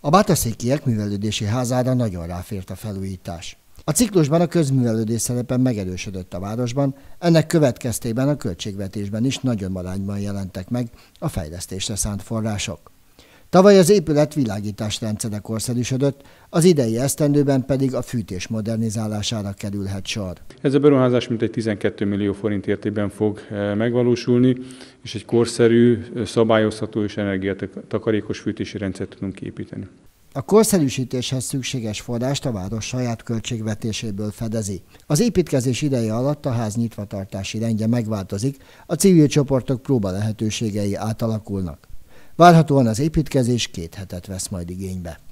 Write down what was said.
A Bátaszékiek művelődési házára nagyon ráfért a felújítás. A ciklusban a közművelődés szerepen megerősödött a városban, ennek következtében a költségvetésben is nagyon marányban jelentek meg a fejlesztésre szánt források. Tavaly az épület rendszere korszerűsödött, az idei esztendőben pedig a fűtés modernizálására kerülhet sor. Ez a beruházás mintegy 12 millió forint értében fog eh, megvalósulni, és egy korszerű, eh, szabályozható és energiatakarékos fűtési rendszert tudunk építeni. A korszerűsítéshez szükséges forrást a város saját költségvetéséből fedezi. Az építkezés ideje alatt a ház nyitvatartási rendje megváltozik, a civil csoportok próba lehetőségei átalakulnak. Várhatóan az építkezés két hetet vesz majd igénybe.